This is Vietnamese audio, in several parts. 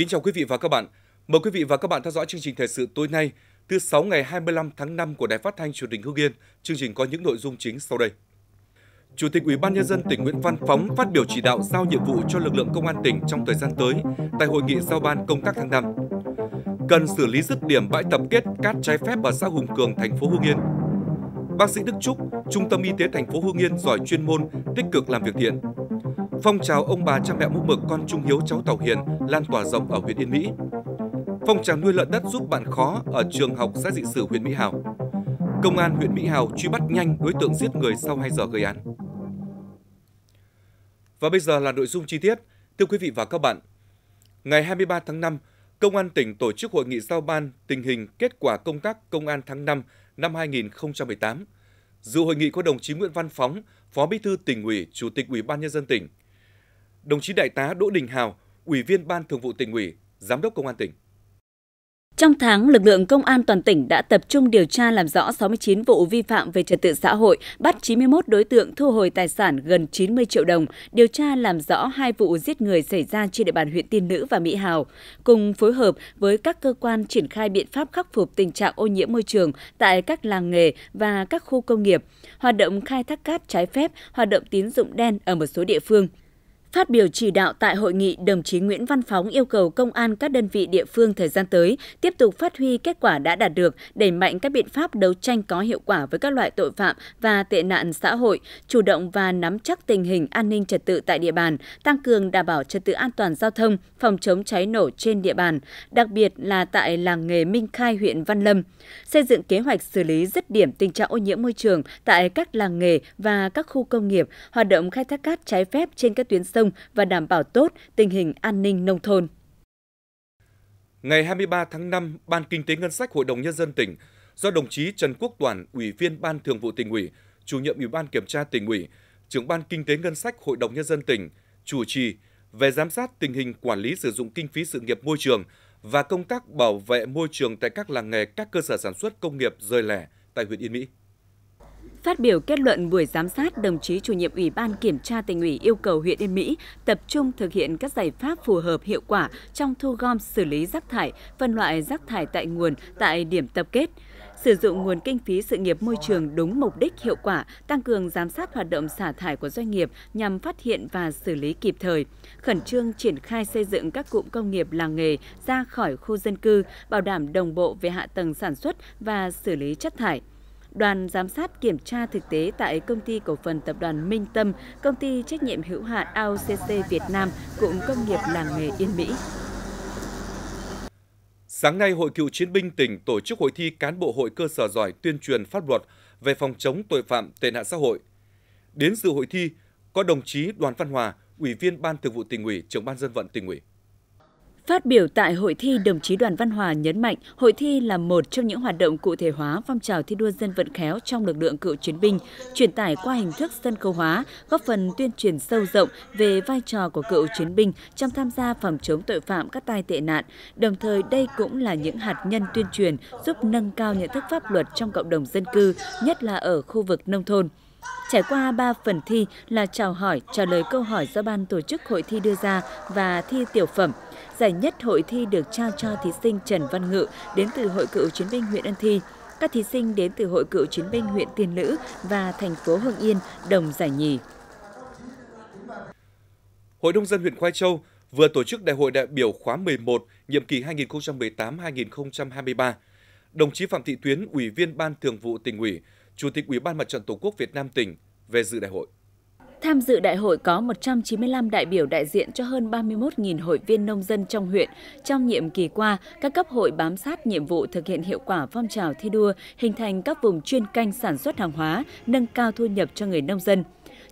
Kính chào quý vị và các bạn. Mời quý vị và các bạn theo dõi chương trình thời sự tối nay, thứ 6 ngày 25 tháng 5 của Đài Phát thanh Truyền hình Hưng Yên. Chương trình có những nội dung chính sau đây. Chủ tịch Ủy ban nhân dân tỉnh Nguyễn Văn Phóng phát biểu chỉ đạo giao nhiệm vụ cho lực lượng công an tỉnh trong thời gian tới tại hội nghị giao ban công tác tháng 5. Cần xử lý dứt điểm bãi tập kết cát trái phép ở xã Hùng Cường, thành phố Hưng Yên. Bác sĩ Đức Trúc, Trung tâm Y tế thành phố Hưng Yên giỏi chuyên môn, tích cực làm việc thiện. Phong trào ông bà cha mẹ mẫu mực con trung hiếu cháu Tàu Hiền lan tỏa rộng ở huyện Yên Mỹ. Phong trào nuôi lợn đất giúp bạn khó ở trường học xã dị sử huyện Mỹ Hào. Công an huyện Mỹ Hào truy bắt nhanh đối tượng giết người sau 2 giờ gây án. Và bây giờ là nội dung chi tiết. Thưa quý vị và các bạn, ngày 23 tháng 5, Công an tỉnh tổ chức hội nghị giao ban tình hình kết quả công tác công an tháng 5 năm 2018. Dự hội nghị có đồng chí Nguyễn Văn Phóng, Phó Bí thư tỉnh ủy, Chủ tịch Ủy ban nhân dân tỉnh, đồng chí Đại tá Đỗ Đình Hào, Ủy viên Ban Thường vụ tỉnh ủy, Giám đốc Công an tỉnh. Trong tháng, lực lượng công an toàn tỉnh đã tập trung điều tra làm rõ 69 vụ vi phạm về trật tự xã hội, bắt 91 đối tượng thu hồi tài sản gần 90 triệu đồng, điều tra làm rõ hai vụ giết người xảy ra trên địa bàn huyện Tiên Nữ và Mỹ Hào, cùng phối hợp với các cơ quan triển khai biện pháp khắc phục tình trạng ô nhiễm môi trường tại các làng nghề và các khu công nghiệp, hoạt động khai thác cát trái phép, hoạt động tín dụng đen ở một số địa phương – Phát biểu chỉ đạo tại hội nghị, đồng chí Nguyễn Văn Phóng yêu cầu công an các đơn vị địa phương thời gian tới tiếp tục phát huy kết quả đã đạt được, đẩy mạnh các biện pháp đấu tranh có hiệu quả với các loại tội phạm và tệ nạn xã hội, chủ động và nắm chắc tình hình an ninh trật tự tại địa bàn, tăng cường đảm bảo trật tự an toàn giao thông, phòng chống cháy nổ trên địa bàn, đặc biệt là tại làng nghề Minh Khai, huyện Văn Lâm. Xây dựng kế hoạch xử lý dứt điểm tình trạng ô nhiễm môi trường tại các làng nghề và các khu công nghiệp, hoạt động khai thác cát trái phép trên các tuyến sông sông và đảm bảo tốt tình hình an ninh nông thôn. Ngày 23 tháng 5, Ban Kinh tế Ngân sách Hội đồng Nhân dân tỉnh do đồng chí Trần Quốc Toàn, Ủy viên Ban Thường vụ tỉnh ủy, chủ nhiệm Ủy ban Kiểm tra tỉnh ủy, trưởng Ban Kinh tế Ngân sách Hội đồng Nhân dân tỉnh, chủ trì về giám sát tình hình quản lý sử dụng kinh phí sự nghiệp môi trường và công tác bảo vệ môi trường tại các làng nghề, các cơ sở sản xuất công nghiệp rời lẻ tại huyện Yên Mỹ. Phát biểu kết luận buổi giám sát, đồng chí chủ nhiệm Ủy ban Kiểm tra tỉnh ủy yêu cầu huyện Yên Mỹ tập trung thực hiện các giải pháp phù hợp hiệu quả trong thu gom xử lý rác thải, phân loại rác thải tại nguồn tại điểm tập kết sử dụng nguồn kinh phí sự nghiệp môi trường đúng mục đích hiệu quả, tăng cường giám sát hoạt động xả thải của doanh nghiệp nhằm phát hiện và xử lý kịp thời, khẩn trương triển khai xây dựng các cụm công nghiệp làng nghề ra khỏi khu dân cư, bảo đảm đồng bộ về hạ tầng sản xuất và xử lý chất thải đoàn giám sát kiểm tra thực tế tại công ty cổ phần tập đoàn Minh Tâm, công ty trách nhiệm hữu hạn AOCC Việt Nam, cụm công nghiệp làng nghề Yên Mỹ. Sáng nay, Hội cựu chiến binh tỉnh tổ chức hội thi cán bộ hội cơ sở giỏi tuyên truyền pháp luật về phòng chống tội phạm tệ nạn xã hội. Đến dự hội thi có đồng chí Đoàn Văn Hòa, Ủy viên Ban Thường vụ tỉnh ủy, Trưởng ban dân vận tỉnh ủy. Phát biểu tại hội thi, đồng chí Đoàn Văn Hòa nhấn mạnh hội thi là một trong những hoạt động cụ thể hóa phong trào thi đua dân vận khéo trong lực lượng cựu chiến binh, truyền tải qua hình thức sân khấu hóa, góp phần tuyên truyền sâu rộng về vai trò của cựu chiến binh trong tham gia phòng chống tội phạm các tai tệ nạn. Đồng thời đây cũng là những hạt nhân tuyên truyền giúp nâng cao nhận thức pháp luật trong cộng đồng dân cư, nhất là ở khu vực nông thôn. Trải qua 3 phần thi là chào hỏi, trả lời câu hỏi do ban tổ chức hội thi đưa ra và thi tiểu phẩm – Giải nhất hội thi được trao cho thí sinh Trần Văn Ngự đến từ Hội cựu chiến binh huyện Ân Thi. Các thí sinh đến từ Hội cựu chiến binh huyện Tiên Lữ và thành phố Hưng Yên đồng giải nhì. Hội nông dân huyện Khoai Châu vừa tổ chức đại hội đại biểu khóa 11, nhiệm kỳ 2018-2023. Đồng chí Phạm Thị Tuyến, Ủy viên Ban Thường vụ tỉnh ủy, Chủ tịch Ủy ban Mặt trận Tổ quốc Việt Nam tỉnh về dự đại hội. Tham dự đại hội có 195 đại biểu đại diện cho hơn 31.000 hội viên nông dân trong huyện. Trong nhiệm kỳ qua, các cấp hội bám sát nhiệm vụ thực hiện hiệu quả phong trào thi đua, hình thành các vùng chuyên canh sản xuất hàng hóa, nâng cao thu nhập cho người nông dân.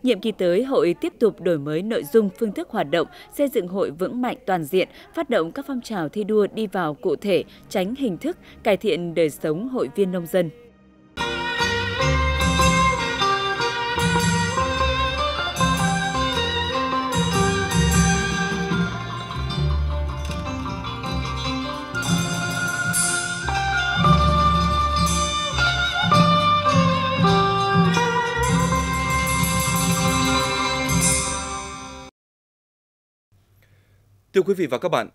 Nhiệm kỳ tới, hội tiếp tục đổi mới nội dung, phương thức hoạt động, xây dựng hội vững mạnh toàn diện, phát động các phong trào thi đua đi vào cụ thể, tránh hình thức, cải thiện đời sống hội viên nông dân. Thưa quý vị và các bạn,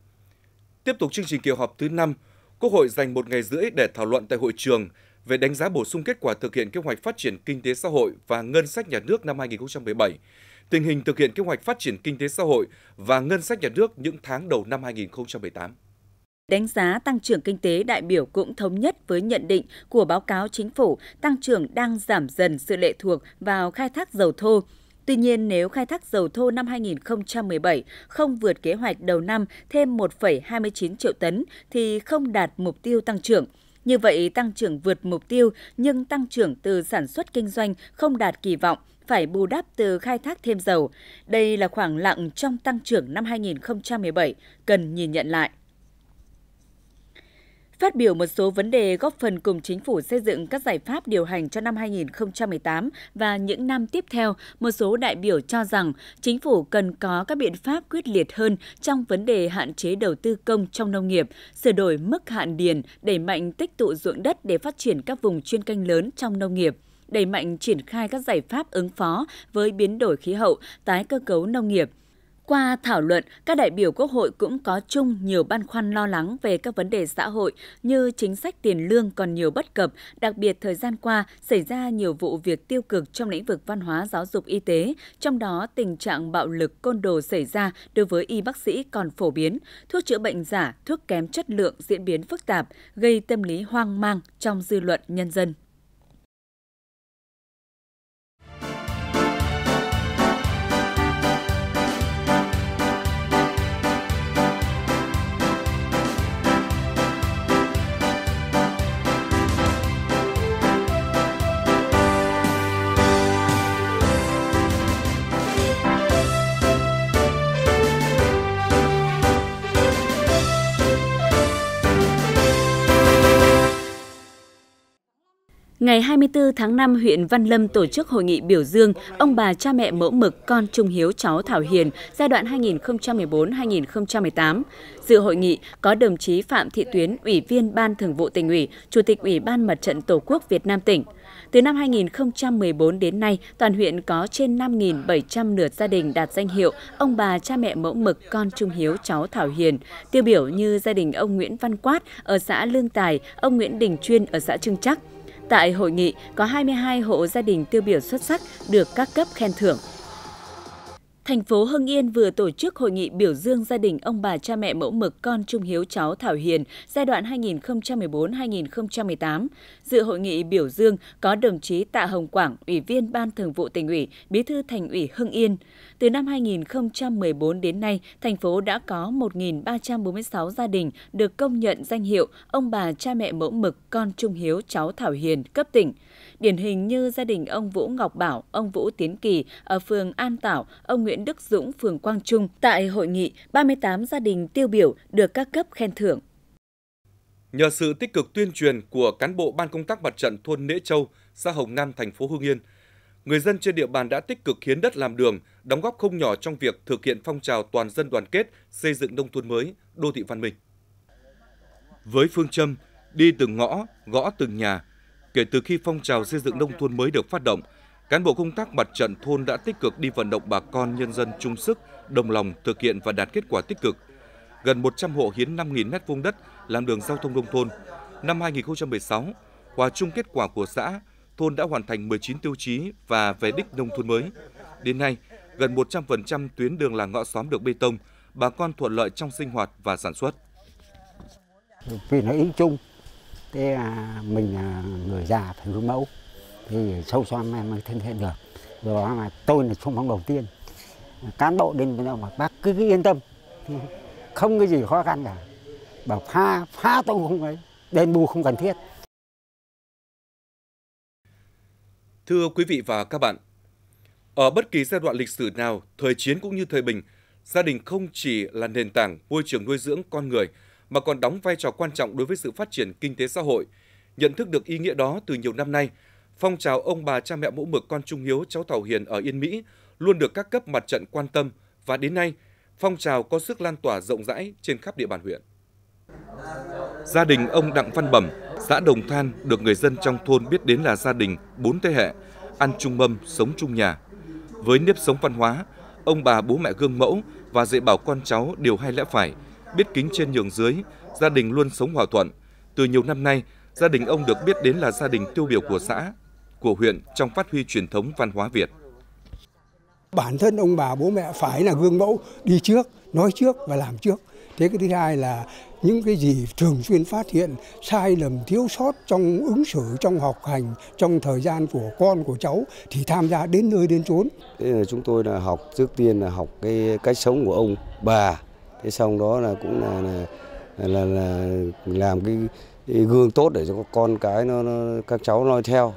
tiếp tục chương trình kỳ họp thứ 5, Quốc hội dành một ngày rưỡi để thảo luận tại hội trường về đánh giá bổ sung kết quả thực hiện kế hoạch phát triển kinh tế xã hội và ngân sách nhà nước năm 2017, tình hình thực hiện kế hoạch phát triển kinh tế xã hội và ngân sách nhà nước những tháng đầu năm 2018. Đánh giá tăng trưởng kinh tế đại biểu cũng thống nhất với nhận định của báo cáo chính phủ tăng trưởng đang giảm dần sự lệ thuộc vào khai thác dầu thô, Tuy nhiên, nếu khai thác dầu thô năm 2017 không vượt kế hoạch đầu năm thêm 1,29 triệu tấn thì không đạt mục tiêu tăng trưởng. Như vậy, tăng trưởng vượt mục tiêu nhưng tăng trưởng từ sản xuất kinh doanh không đạt kỳ vọng, phải bù đắp từ khai thác thêm dầu. Đây là khoảng lặng trong tăng trưởng năm 2017, cần nhìn nhận lại phát biểu một số vấn đề góp phần cùng chính phủ xây dựng các giải pháp điều hành cho năm 2018 và những năm tiếp theo, một số đại biểu cho rằng chính phủ cần có các biện pháp quyết liệt hơn trong vấn đề hạn chế đầu tư công trong nông nghiệp, sửa đổi mức hạn điền, đẩy mạnh tích tụ ruộng đất để phát triển các vùng chuyên canh lớn trong nông nghiệp đẩy mạnh triển khai các giải pháp ứng phó với biến đổi khí hậu, tái cơ cấu nông nghiệp – qua thảo luận, các đại biểu Quốc hội cũng có chung nhiều băn khoăn lo lắng về các vấn đề xã hội như chính sách tiền lương còn nhiều bất cập, đặc biệt thời gian qua xảy ra nhiều vụ việc tiêu cực trong lĩnh vực văn hóa giáo dục y tế, trong đó tình trạng bạo lực côn đồ xảy ra đối với y bác sĩ còn phổ biến, thuốc chữa bệnh giả, thuốc kém chất lượng diễn biến phức tạp, gây tâm lý hoang mang trong dư luận nhân dân. Ngày 24 tháng 5, huyện Văn Lâm tổ chức hội nghị biểu dương ông bà cha mẹ mẫu mực con Trung Hiếu cháu Thảo Hiền giai đoạn 2014-2018. Dự hội nghị có đồng chí Phạm Thị Tuyến, Ủy viên Ban Thường vụ tỉnh ủy, Chủ tịch Ủy ban Mặt trận Tổ quốc Việt Nam tỉnh. Từ năm 2014 đến nay, toàn huyện có trên 5.700 lượt gia đình đạt danh hiệu ông bà cha mẹ mẫu mực con Trung Hiếu cháu Thảo Hiền, tiêu biểu như gia đình ông Nguyễn Văn Quát ở xã Lương Tài, ông Nguyễn Đình Chuyên ở xã Trưng Chắc, Tại hội nghị, có 22 hộ gia đình tiêu biểu xuất sắc được các cấp khen thưởng, thành phố Hưng Yên vừa tổ chức hội nghị biểu dương gia đình ông bà cha mẹ mẫu mực con Trung Hiếu cháu Thảo Hiền giai đoạn 2014-2018. Dự hội nghị biểu dương có đồng chí Tạ Hồng Quảng, Ủy viên Ban Thường vụ tỉnh ủy, Bí thư Thành ủy Hưng Yên. Từ năm 2014 đến nay, thành phố đã có 1.346 gia đình được công nhận danh hiệu ông bà cha mẹ mẫu mực con Trung Hiếu cháu Thảo Hiền cấp tỉnh điển hình như gia đình ông Vũ Ngọc Bảo, ông Vũ Tiến Kỳ ở phường An Tảo, ông Nguyễn Đức Dũng, phường Quang Trung. Tại hội nghị, 38 gia đình tiêu biểu được các cấp khen thưởng. Nhờ sự tích cực tuyên truyền của cán bộ Ban công tác mặt trận thôn Nễ Châu, xã Hồng Nam, thành phố Hưng Yên, người dân trên địa bàn đã tích cực hiến đất làm đường, đóng góp không nhỏ trong việc thực hiện phong trào toàn dân đoàn kết, xây dựng nông thôn mới, đô thị văn minh. Với phương châm đi từng ngõ, gõ từng nhà, kể từ khi phong trào xây dựng nông thôn mới được phát động, cán bộ công tác mặt trận thôn đã tích cực đi vận động bà con nhân dân chung sức, đồng lòng thực hiện và đạt kết quả tích cực. Gần 100 hộ hiến 5.000 m2 đất làm đường giao thông nông thôn. Năm 2016, hòa chung kết quả của xã, thôn đã hoàn thành 19 tiêu chí và về đích nông thôn mới. Đến nay, gần 100% tuyến đường làng ngõ xóm được bê tông, bà con thuận lợi trong sinh hoạt và sản xuất. Vì nó ý chung, thế à, mình là người già phải gương mẫu thì sâu xoa em mới thân thiện được do đó là tôi là xung phong đầu tiên cán bộ đến bên mà bác cứ, cứ yên tâm không cái gì khó khăn cả bảo phá phá tôi không ấy đền bù không cần thiết thưa quý vị và các bạn ở bất kỳ giai đoạn lịch sử nào thời chiến cũng như thời bình gia đình không chỉ là nền tảng môi trường nuôi dưỡng con người mà còn đóng vai trò quan trọng đối với sự phát triển kinh tế xã hội. Nhận thức được ý nghĩa đó từ nhiều năm nay, phong trào ông bà cha mẹ mẫu mực con Trung Hiếu cháu thảo Hiền ở Yên Mỹ luôn được các cấp mặt trận quan tâm và đến nay, phong trào có sức lan tỏa rộng rãi trên khắp địa bàn huyện. Gia đình ông Đặng Văn Bẩm, xã Đồng Than được người dân trong thôn biết đến là gia đình bốn thế hệ, ăn chung mâm, sống chung nhà. Với nếp sống văn hóa, ông bà bố mẹ gương mẫu và dạy bảo con cháu đều hay lẽ phải – biết kính trên nhường dưới, gia đình luôn sống hòa thuận. Từ nhiều năm nay, gia đình ông được biết đến là gia đình tiêu biểu của xã, của huyện trong phát huy truyền thống văn hóa Việt. Bản thân ông bà bố mẹ phải là gương mẫu đi trước, nói trước và làm trước. Thế cái thứ hai là những cái gì thường xuyên phát hiện sai lầm thiếu sót trong ứng xử, trong học hành, trong thời gian của con, của cháu thì tham gia đến nơi đến chốn. Chúng tôi là học trước tiên là học cái cách sống của ông bà thế xong đó là cũng là là là, là làm cái, cái gương tốt để cho con cái nó, nó các cháu noi theo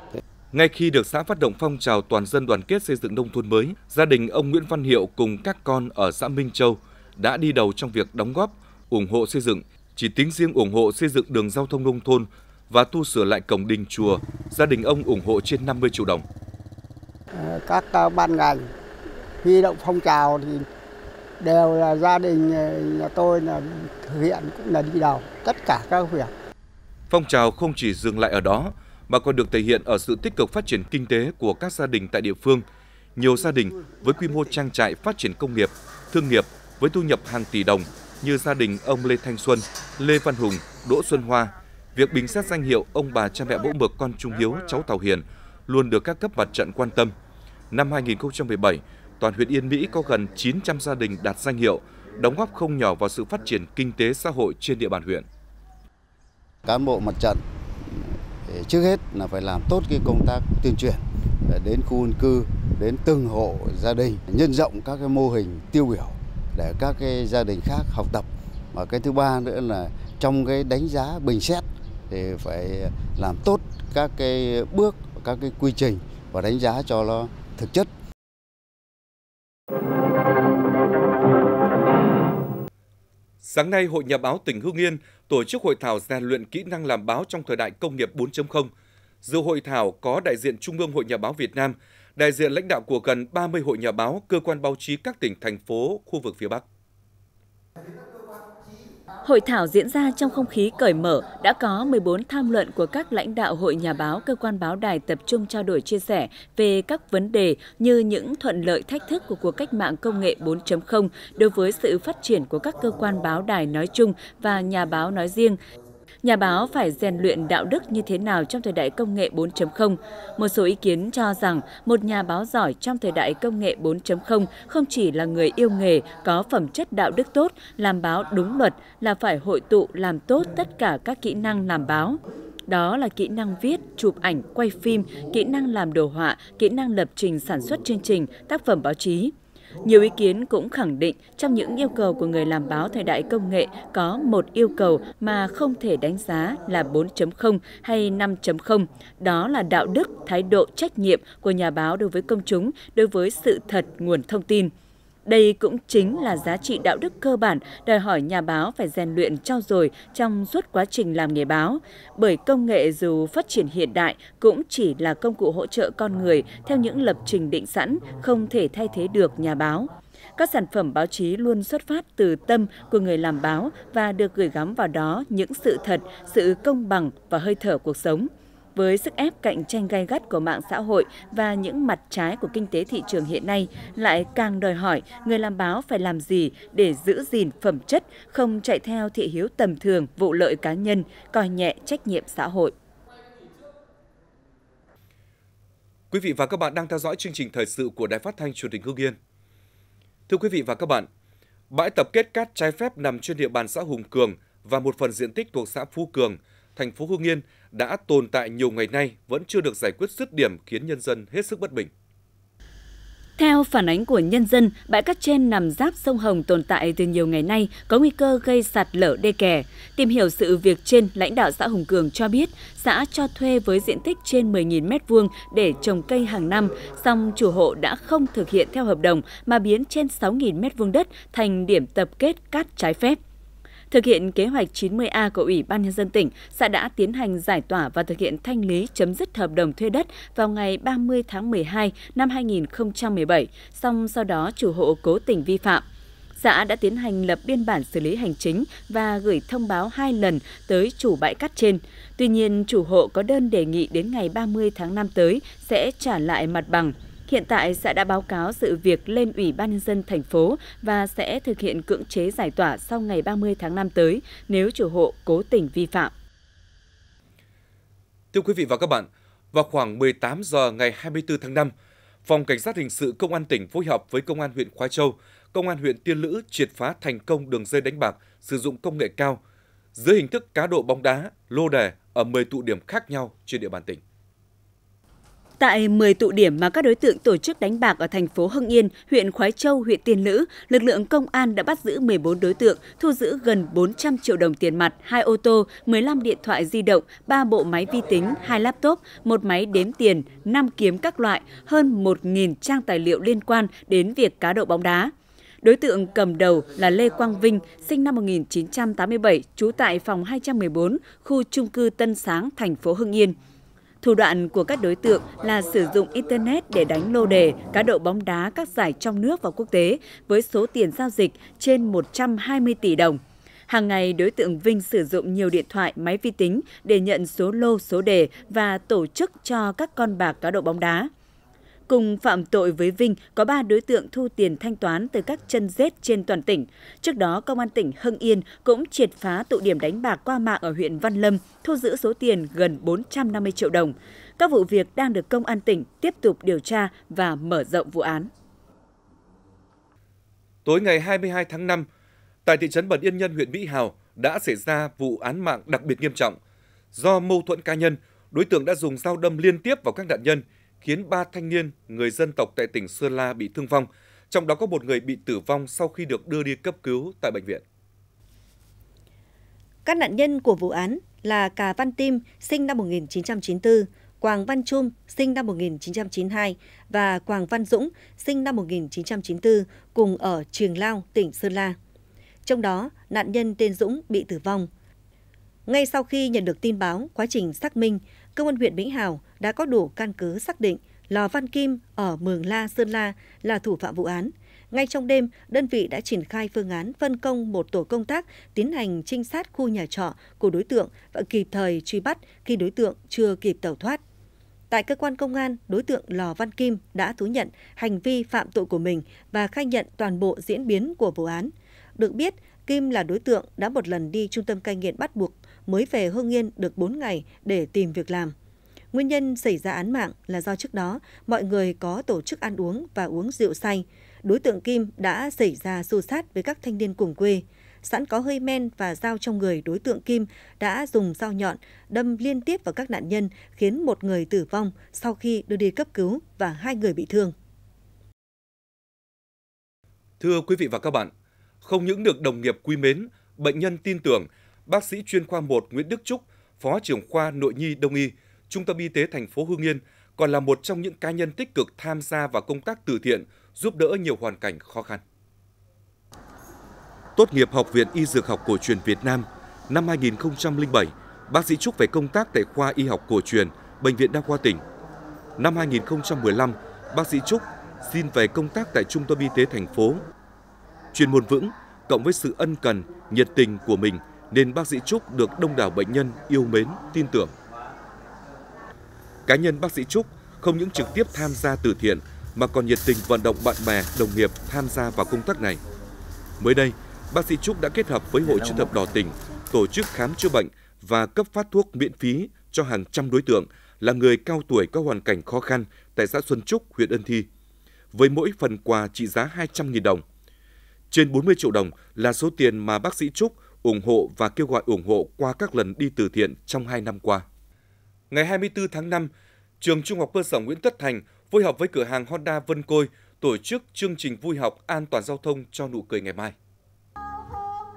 ngay khi được xã phát động phong trào toàn dân đoàn kết xây dựng nông thôn mới, gia đình ông Nguyễn Văn Hiệu cùng các con ở xã Minh Châu đã đi đầu trong việc đóng góp, ủng hộ xây dựng. Chỉ tính riêng ủng hộ xây dựng đường giao thông nông thôn và tu sửa lại cổng đình chùa, gia đình ông ủng hộ trên 50 triệu đồng. Các ban ngành huy động phong trào thì đều là gia đình ờ, nhà tôi là thực hiện cũng là đi đầu tất cả các việc. Phong trào không chỉ dừng lại ở đó mà còn được thể hiện ở sự tích cực phát triển kinh tế của các gia đình tại địa phương. Nhiều gia đình với quy mô trang trại phát triển công nghiệp, thương nghiệp với thu nhập hàng tỷ đồng như gia đình ông Lê Thanh Xuân, Lê Văn Hùng, Đỗ Xuân Hoa, việc bình xét danh hiệu ông bà cha mẹ mẫu mực con Trung Hiếu cháu Tàu Hiền luôn được các cấp mặt trận quan tâm. Năm 2017, toàn huyện Yên Mỹ có gần 900 gia đình đạt danh hiệu, đóng góp không nhỏ vào sự phát triển kinh tế xã hội trên địa bàn huyện. Cán bộ mặt trận trước hết là phải làm tốt cái công tác tuyên truyền đến khu dân cư, đến từng hộ gia đình, nhân rộng các cái mô hình tiêu biểu để các cái gia đình khác học tập. Và cái thứ ba nữa là trong cái đánh giá bình xét thì phải làm tốt các cái bước, các cái quy trình và đánh giá cho nó thực chất Sáng nay, Hội Nhà báo tỉnh Hưng Yên tổ chức hội thảo rèn luyện kỹ năng làm báo trong thời đại công nghiệp 4.0. Dự hội thảo có đại diện Trung ương Hội Nhà báo Việt Nam, đại diện lãnh đạo của gần 30 hội nhà báo, cơ quan báo chí các tỉnh, thành phố, khu vực phía Bắc. Hội thảo diễn ra trong không khí cởi mở, đã có 14 tham luận của các lãnh đạo hội nhà báo, cơ quan báo đài tập trung trao đổi chia sẻ về các vấn đề như những thuận lợi thách thức của cuộc cách mạng công nghệ 4.0 đối với sự phát triển của các cơ quan báo đài nói chung và nhà báo nói riêng, nhà báo phải rèn luyện đạo đức như thế nào trong thời đại công nghệ 4.0. Một số ý kiến cho rằng một nhà báo giỏi trong thời đại công nghệ 4.0 không chỉ là người yêu nghề, có phẩm chất đạo đức tốt, làm báo đúng luật, là phải hội tụ làm tốt tất cả các kỹ năng làm báo đó là kỹ năng viết, chụp ảnh, quay phim, kỹ năng làm đồ họa, kỹ năng lập trình sản xuất chương trình, tác phẩm báo chí. Nhiều ý kiến cũng khẳng định trong những yêu cầu của người làm báo thời đại công nghệ có một yêu cầu mà không thể đánh giá là 4.0 hay 5.0, đó là đạo đức, thái độ trách nhiệm của nhà báo đối với công chúng, đối với sự thật nguồn thông tin. Đây cũng chính là giá trị đạo đức cơ bản đòi hỏi nhà báo phải rèn luyện trau dồi trong suốt quá trình làm nghề báo, bởi công nghệ dù phát triển hiện đại cũng chỉ là công cụ hỗ trợ con người theo những lập trình định sẵn, không thể thay thế được nhà báo. Các sản phẩm báo chí luôn xuất phát từ tâm của người làm báo và được gửi gắm vào đó những sự thật, sự công bằng và hơi thở cuộc sống. Với sức ép cạnh tranh gay gắt của mạng xã hội và những mặt trái của kinh tế thị trường hiện nay lại càng đòi hỏi người làm báo phải làm gì để giữ gìn phẩm chất, không chạy theo thị hiếu tầm thường, vụ lợi cá nhân, coi nhẹ trách nhiệm xã hội. Quý vị và các bạn đang theo dõi chương trình thời sự của Đài Phát thanh Truyền hình Hưng Yên. Thưa quý vị và các bạn, bãi tập kết cát trái phép nằm trên địa bàn xã Hùng Cường và một phần diện tích thuộc xã Phú Cường – thành phố Hưng Yên đã tồn tại nhiều ngày nay vẫn chưa được giải quyết dứt điểm khiến nhân dân hết sức bất bình. Theo phản ánh của nhân dân, bãi cát trên nằm giáp sông Hồng tồn tại từ nhiều ngày nay có nguy cơ gây sạt lở đê kè. Tìm hiểu sự việc trên, lãnh đạo xã Hùng Cường cho biết xã cho thuê với diện tích trên 10.000 m2 để trồng cây hàng năm, song chủ hộ đã không thực hiện theo hợp đồng mà biến trên 6.000 m2 đất thành điểm tập kết cát trái phép. Thực hiện kế hoạch 90A của Ủy ban Nhân dân tỉnh, xã đã tiến hành giải tỏa và thực hiện thanh lý chấm dứt hợp đồng thuê đất vào ngày 30 tháng 12 năm 2017, song sau đó chủ hộ cố tình vi phạm xã đã tiến hành lập biên bản xử lý hành chính và gửi thông báo hai lần tới chủ bãi cắt trên. Tuy nhiên, chủ hộ có đơn đề nghị đến ngày 30 tháng 5 tới sẽ trả lại mặt bằng. Hiện tại, xã đã báo cáo sự việc lên Ủy ban Nhân dân thành phố và sẽ thực hiện cưỡng chế giải tỏa sau ngày 30 tháng 5 tới nếu chủ hộ cố tình vi phạm. Thưa quý vị và các bạn, vào khoảng 18 giờ ngày 24 tháng 5, Phòng Cảnh sát Hình sự Công an tỉnh phối hợp với Công an huyện Khói Châu, Công an huyện Tiên Lữ triệt phá thành công đường dây đánh bạc sử dụng công nghệ cao dưới hình thức cá độ bóng đá, lô đề ở 10 tụ điểm khác nhau trên địa bàn tỉnh. Tại 10 tụ điểm mà các đối tượng tổ chức đánh bạc ở thành phố Hưng Yên, huyện Khói Châu, huyện Tiên Lữ, lực lượng công an đã bắt giữ 14 đối tượng, thu giữ gần 400 triệu đồng tiền mặt, 2 ô tô, 15 điện thoại di động, 3 bộ máy vi tính, 2 laptop, một máy đếm tiền, 5 kiếm các loại, hơn 1.000 trang tài liệu liên quan đến việc cá độ bóng đá. Đối tượng cầm đầu là Lê Quang Vinh, sinh năm 1987, trú tại phòng 214, khu trung cư Tân Sáng, thành phố Hưng Yên. Thủ đoạn của các đối tượng là sử dụng Internet để đánh lô đề, cá độ bóng đá các giải trong nước và quốc tế với số tiền giao dịch trên 120 tỷ đồng. Hàng ngày, đối tượng Vinh sử dụng nhiều điện thoại, máy vi tính để nhận số lô, số đề và tổ chức cho các con bạc cá độ bóng đá. Cùng phạm tội với Vinh có 3 đối tượng thu tiền thanh toán từ các chân rết trên toàn tỉnh. Trước đó, Công an tỉnh Hưng Yên cũng triệt phá tụ điểm đánh bạc qua mạng ở huyện Văn Lâm, thu giữ số tiền gần 450 triệu đồng. Các vụ việc đang được Công an tỉnh tiếp tục điều tra và mở rộng vụ án. Tối ngày 22 tháng 5, tại thị trấn Bần Yên Nhân, huyện Mỹ Hào đã xảy ra vụ án mạng đặc biệt nghiêm trọng. Do mâu thuẫn cá nhân, đối tượng đã dùng dao đâm liên tiếp vào các nạn nhân – khiến 3 thanh niên, người dân tộc tại tỉnh Sơn La bị thương vong, trong đó có một người bị tử vong sau khi được đưa đi cấp cứu tại bệnh viện. Các nạn nhân của vụ án là Cà Văn Tim, sinh năm 1994, Quảng Văn Trung, sinh năm 1992 và Quảng Văn Dũng, sinh năm 1994, cùng ở Trường Lao, tỉnh Sơn La. Trong đó, nạn nhân tên Dũng bị tử vong. Ngay sau khi nhận được tin báo, quá trình xác minh, Công an huyện Mỹ Hào đã có đủ căn cứ xác định Lò Văn Kim ở Mường La, Sơn La là thủ phạm vụ án. Ngay trong đêm, đơn vị đã triển khai phương án phân công một tổ công tác tiến hành trinh sát khu nhà trọ của đối tượng và kịp thời truy bắt khi đối tượng chưa kịp tẩu thoát. Tại cơ quan công an, đối tượng Lò Văn Kim đã thú nhận hành vi phạm tội của mình và khai nhận toàn bộ diễn biến của vụ án. Được biết, Kim là đối tượng đã một lần đi trung tâm cai nghiện bắt buộc mới về Hương Yên được 4 ngày để tìm việc làm. Nguyên nhân xảy ra án mạng là do trước đó mọi người có tổ chức ăn uống và uống rượu say. Đối tượng Kim đã xảy ra xô sát với các thanh niên cùng quê. Sẵn có hơi men và dao trong người đối tượng Kim đã dùng dao nhọn đâm liên tiếp vào các nạn nhân khiến một người tử vong sau khi đưa đi cấp cứu và hai người bị thương. Thưa quý vị và các bạn, không những được đồng nghiệp quý mến, bệnh nhân tin tưởng bác sĩ chuyên khoa 1 Nguyễn Đức Trúc, Phó trưởng khoa Nội nhi Đông y, Trung tâm Y tế thành phố Hưng Yên còn là một trong những cá nhân tích cực tham gia vào công tác từ thiện, giúp đỡ nhiều hoàn cảnh khó khăn. Tốt nghiệp Học viện Y Dược học cổ truyền Việt Nam năm 2007, bác sĩ Trúc về công tác tại khoa Y học cổ truyền, Bệnh viện Đa khoa tỉnh. Năm 2015, bác sĩ Trúc xin về công tác tại Trung tâm Y tế thành phố. Chuyên môn vững, cộng với sự ân cần, nhiệt tình của mình – nên bác sĩ Trúc được đông đảo bệnh nhân yêu mến, tin tưởng. Cá nhân bác sĩ Trúc không những trực tiếp tham gia từ thiện mà còn nhiệt tình vận động bạn bè, đồng nghiệp tham gia vào công tác này. Mới đây, bác sĩ Trúc đã kết hợp với Hội chữ thập đỏ tỉnh tổ chức khám chữa bệnh và cấp phát thuốc miễn phí cho hàng trăm đối tượng là người cao tuổi có hoàn cảnh khó khăn tại xã Xuân Trúc, huyện Ân Thi, với mỗi phần quà trị giá 200.000 đồng. Trên 40 triệu đồng là số tiền mà bác sĩ Trúc ủng hộ và kêu gọi ủng hộ qua các lần đi từ thiện trong 2 năm qua. Ngày 24 tháng 5, trường Trung học cơ sở Nguyễn Tất Thành phối hợp với cửa hàng Honda Vân Côi tổ chức chương trình vui học an toàn giao thông cho nụ cười ngày mai.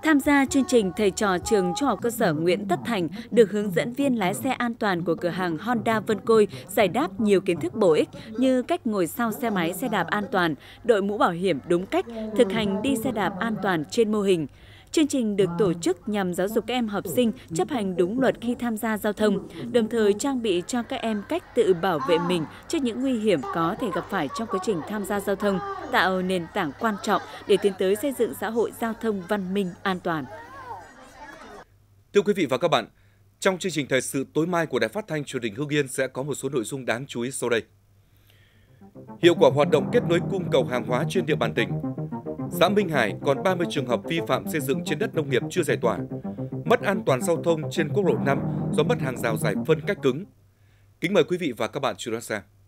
Tham gia chương trình, thầy trò trường trung học cơ sở Nguyễn Tất Thành được hướng dẫn viên lái xe an toàn của cửa hàng Honda Vân Côi giải đáp nhiều kiến thức bổ ích như cách ngồi sau xe máy xe đạp an toàn, đội mũ bảo hiểm đúng cách, thực hành đi xe đạp an toàn trên mô hình. Chương trình được tổ chức nhằm giáo dục các em học sinh chấp hành đúng luật khi tham gia giao thông, đồng thời trang bị cho các em cách tự bảo vệ mình trước những nguy hiểm có thể gặp phải trong quá trình tham gia giao thông, tạo nền tảng quan trọng để tiến tới xây dựng xã hội giao thông văn minh an toàn. Thưa quý vị và các bạn, trong chương trình thời sự tối mai của Đài Phát thanh Truyền hình Hưng Yên sẽ có một số nội dung đáng chú ý sau đây. Hiệu quả hoạt động kết nối cung cầu hàng hóa trên địa bàn tỉnh. Xã Minh Hải còn 30 trường hợp vi phạm xây dựng trên đất nông nghiệp chưa giải tỏa. Mất an toàn giao thông trên quốc lộ 5 do mất hàng rào giải phân cách cứng. Kính mời quý vị và các bạn chú ý xem.